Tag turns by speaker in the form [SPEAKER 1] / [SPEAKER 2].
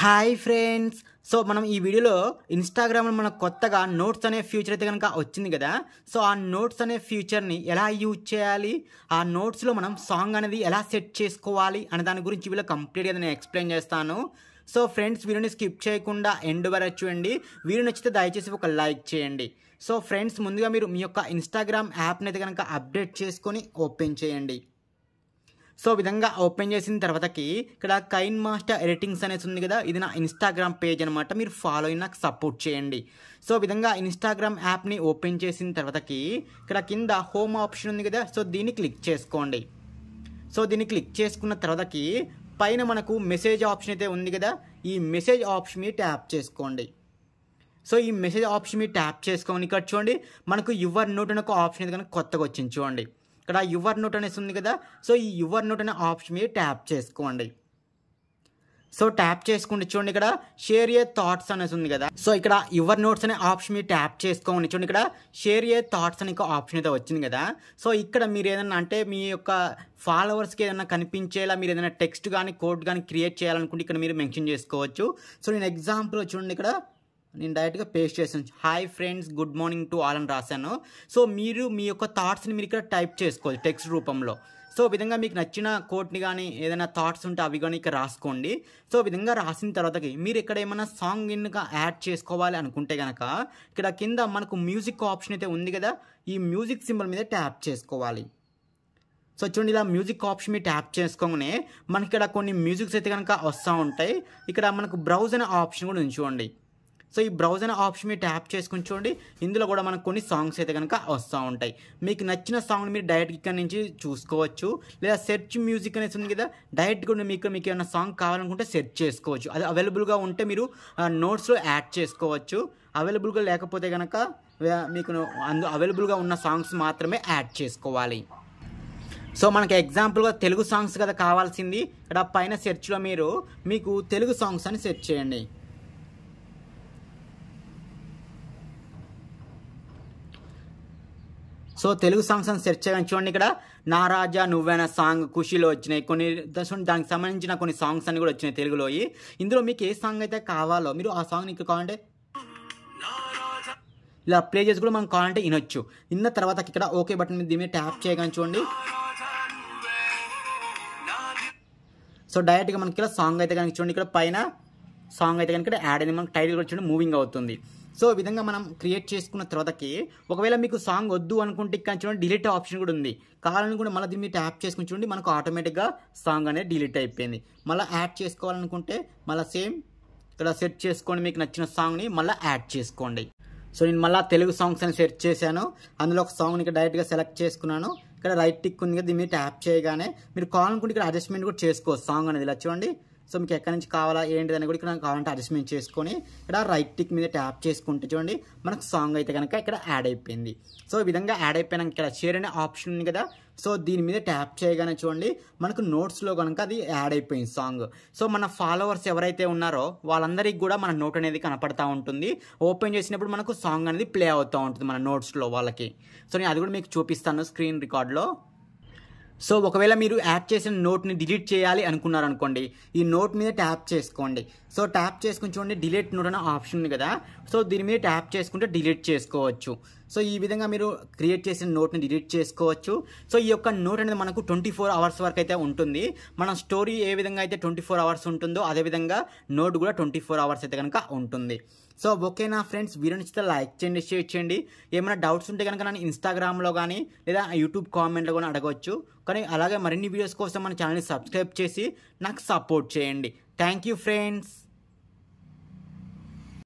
[SPEAKER 1] hi friends so మనం ఈ వీడియోలో ఇన్స్టాగ్రామ్లో మనకు కొత్తగా నోట్స్ అనే ఫ్యూచర్ అయితే కనుక వచ్చింది కదా సో ఆ నోట్స్ అనే ఫ్యూచర్ని ఎలా యూజ్ చేయాలి ఆ నోట్స్లో మనం సాంగ్ అనేది ఎలా సెట్ చేసుకోవాలి అనే దాని గురించి వీళ్ళు కంప్లీట్గా నేను ఎక్స్ప్లెయిన్ చేస్తాను సో ఫ్రెండ్స్ వీడియోని స్కిప్ చేయకుండా ఎండ్ వరకు చూడండి వీడియో నచ్చితే దయచేసి ఒక లైక్ చేయండి సో ఫ్రెండ్స్ ముందుగా మీరు మీ యొక్క ఇన్స్టాగ్రామ్ యాప్ని అయితే కనుక అప్డేట్ చేసుకొని ఓపెన్ చేయండి సో విధంగా ఓపెన్ చేసిన తర్వాతకి ఇక్కడ కైన్ మాస్టర్ ఎడిటింగ్స్ అనేసి ఉంది కదా ఇది నా ఇన్స్టాగ్రామ్ పేజ్ అనమాట మీరు ఫాలో అయి నాకు సపోర్ట్ చేయండి సో విధంగా ఇన్స్టాగ్రామ్ యాప్ని ఓపెన్ చేసిన తర్వాతకి ఇక్కడ కింద హోమ్ ఆప్షన్ ఉంది కదా సో దీన్ని క్లిక్ చేసుకోండి సో దీన్ని క్లిక్ చేసుకున్న తర్వాతకి పైన మనకు మెసేజ్ ఆప్షన్ అయితే ఉంది కదా ఈ మెసేజ్ ఆప్షన్ మీద ట్యాప్ చేసుకోండి సో ఈ మెసేజ్ ఆప్షన్ మీద ట్యాప్ చేసుకోండి ఇక్కడ చూడండి మనకు యువర్ నోట్ అనే ఒక ఆప్షన్ అయితే కనుక కొత్తగా వచ్చింది చూడండి ఇక్కడ యువర్ నోట్ అనేసి ఉంది కదా సో ఈ యువర్ నోట్ అనే ఆప్షన్ మీద ట్యాప్ చేసుకోండి సో ట్యాప్ చేసుకుంటే చూడండి ఇక్కడ షేర్ ఏ థాట్స్ అనేసి ఉంది కదా సో ఇక్కడ యువర్ నోట్స్ అనే ఆప్షన్ మీరు ట్యాప్ చేసుకోండి చూడండి ఇక్కడ షేర్ ఏ థాట్స్ అనే ఆప్షన్ అయితే వచ్చింది కదా సో ఇక్కడ మీరు ఏదన్నా అంటే మీ యొక్క ఫాలోవర్స్కి ఏదైనా కనిపించేలా మీరు ఏదైనా టెక్స్ట్ కానీ కోడ్ కానీ క్రియేట్ చేయాలనుకుంటే ఇక్కడ మీరు మెన్షన్ చేసుకోవచ్చు సో నేను ఎగ్జాంపుల్ చూడండి ఇక్కడ నేను డైరెక్ట్గా పేస్ట్ చేసాను hi friends good morning to all అని రాశాను సో మీరు మీ యొక్క థాట్స్ని మీరు ఇక్కడ టైప్ చేసుకోవచ్చు టెక్స్ట్ రూపంలో సో విధంగా మీకు నచ్చిన కోట్ని కానీ ఏదైనా థాట్స్ ఉంటే అవి కానీ ఇక్కడ రాసుకోండి సో విధంగా రాసిన తర్వాతకి మీరు ఇక్కడ ఏమైనా సాంగ్ ఇన్గా యాడ్ చేసుకోవాలి అనుకుంటే కనుక ఇక్కడ కింద మనకు మ్యూజిక్ ఆప్షన్ అయితే ఉంది కదా ఈ మ్యూజిక్ సింబల్ మీద ట్యాప్ చేసుకోవాలి సో చూడండి ఇలా మ్యూజిక్ ఆప్షన్ మీద ట్యాప్ చేసుకోగానే మనకి ఇక్కడ కొన్ని మ్యూజిక్స్ అయితే కనుక వస్తూ ఉంటాయి ఇక్కడ మనకు బ్రౌజ్ అనే ఆప్షన్ కూడా ఉంచుకోండి సో ఈ అనే ఆప్షన్ మీరు ట్యాప్ చేసుకుని చూడండి ఇందులో కూడా మనకు కొన్ని సాంగ్స్ అయితే కనుక వస్తూ ఉంటాయి మీకు నచ్చిన సాంగ్ని మీరు డైరెక్ట్ ఇక్కడ నుంచి చూసుకోవచ్చు లేదా సెర్చ్ మ్యూజిక్ అనేసి ఉంది కదా డైరెక్ట్ కూడా మీకు మీకు ఏమైనా సాంగ్ కావాలనుకుంటే సెర్చ్ చేసుకోవచ్చు అది అవైలబుల్గా ఉంటే మీరు నోట్స్లో యాడ్ చేసుకోవచ్చు అవైలబుల్గా లేకపోతే కనుక మీకు అందు అవైలబుల్గా ఉన్న సాంగ్స్ మాత్రమే యాడ్ చేసుకోవాలి సో మనకి ఎగ్జాంపుల్గా తెలుగు సాంగ్స్ కదా కావాల్సింది ఇక్కడ పైన సెర్చ్లో మీరు మీకు తెలుగు సాంగ్స్ అని సెర్చ్ చేయండి సో తెలుగు సాంగ్స్ అని సెర్చ్ చేయని చూడండి ఇక్కడ నారాజా నువ్వైనా సాంగ్ ఖుషీలో వచ్చినాయి కొన్ని దానికి సంబంధించిన కొన్ని సాంగ్స్ అన్ని కూడా వచ్చినాయి తెలుగులో ఇందులో మీకు ఏ సాంగ్ అయితే కావాలో మీరు ఆ సాంగ్ని ఇక్కడ కావాలంటే ఇలా ప్లే చేసి కూడా మనం కావాలంటే వినొచ్చు విన్న తర్వాత ఇక్కడ ఓకే బటన్ మీద దీని ట్యాప్ చేయగానే చూడండి సో డైరెక్ట్గా మనకి ఇలా సాంగ్ అయితే కనుక చూడండి ఇక్కడ పైన సాంగ్ అయితే కనుక యాడ్ అయింది మనకి టైటిల్ కూడా చూడండి మూవింగ్ అవుతుంది సో విధంగా మనం క్రియేట్ చేసుకున్న తర్వాతకి ఒకవేళ మీకు సాంగ్ వద్దు అనుకుంటే ఇక్కడ చూడండి డిలీట్ ఆప్షన్ కూడా ఉంది కావాలని కూడా మళ్ళీ దీన్ని ట్యాప్ చేసుకుని చూడండి మనకు ఆటోమేటిక్గా సాంగ్ అనేది డిలీట్ అయిపోయింది మళ్ళీ యాడ్ చేసుకోవాలనుకుంటే మళ్ళీ సేమ్ ఇక్కడ సెట్ చేసుకోండి మీకు నచ్చిన సాంగ్ని మళ్ళీ యాడ్ చేసుకోండి సో నేను మళ్ళీ తెలుగు సాంగ్స్ అని సెర్చ్ చేశాను అందులో ఒక సాంగ్ని ఇక్కడ డైరెక్ట్గా సెలెక్ట్ చేసుకున్నాను ఇక్కడ రైట్ టిక్ ఉంది కదా దీన్ని ట్యాప్ చేయగానే మీరు కావాలనుకుంటే ఇక్కడ అడ్జస్ట్మెంట్ కూడా చేసుకోవచ్చు సాంగ్ అనేది ఇలా చూడండి సో మీకు ఎక్కడి నుంచి కావాలా ఏంటి అని కూడా ఇక్కడ కావాలంటే అడ్జస్ట్మెంట్ చేసుకొని ఇక్కడ రైట్ టిక్ మీద ట్యాప్ చేసుకుంటే చూడండి మనకు సాంగ్ అయితే కనుక ఇక్కడ యాడ్ అయిపోయింది సో ఈ విధంగా యాడ్ అయిపోయినాక ఇక్కడ షేర్ అనే ఆప్షన్ ఉంది కదా సో దీని మీద ట్యాప్ చేయగానే చూడండి మనకు నోట్స్లో కనుక అది యాడ్ అయిపోయింది సాంగ్ సో మన ఫాలోవర్స్ ఎవరైతే ఉన్నారో వాళ్ళందరికీ కూడా మన నోట్ అనేది కనపడతా ఉంటుంది ఓపెన్ చేసినప్పుడు మనకు సాంగ్ అనేది ప్లే అవుతూ ఉంటుంది మన నోట్స్లో వాళ్ళకి సో నేను అది కూడా మీకు చూపిస్తాను స్క్రీన్ రికార్డ్లో సో ఒకవేళ మీరు యాడ్ చేసిన నోట్ని డిలీట్ చేయాలి అనుకున్నారనుకోండి ఈ నోట్ మీద ట్యాప్ చేసుకోండి సో ట్యాప్ చేసుకుని చూడండి డిలీట్ నోట్ అనే ఆప్షన్ ఉంది కదా సో దీని మీద ట్యాప్ చేసుకుంటే డిలీట్ చేసుకోవచ్చు సో ఈ విధంగా మీరు క్రియేట్ చేసిన నోట్ని డిలీట్ చేసుకోవచ్చు సో ఈ యొక్క నోట్ అనేది మనకు ట్వంటీ ఫోర్ అవర్స్ వరకు అయితే ఉంటుంది మనం స్టోరీ ఏ విధంగా అయితే ట్వంటీ ఫోర్ అవర్స్ ఉంటుందో అదేవిధంగా నోట్ కూడా ట్వంటీ ఫోర్ అవర్స్ అయితే కనుక ఉంటుంది సో ఓకేనా ఫ్రెండ్స్ వీడియో నచ్చితే లైక్ చేయండి షేర్ చేయండి ఏమైనా డౌట్స్ ఉంటే కనుక నన్ను ఇన్స్టాగ్రామ్లో కానీ లేదా యూట్యూబ్ కామెంట్లో కానీ అడగవచ్చు కానీ అలాగే మరిన్ని వీడియోస్ కోసం మన ఛానల్ని సబ్స్క్రైబ్ చేసి నాకు సపోర్ట్ చేయండి థ్యాంక్ యూ ఫ్రెండ్స్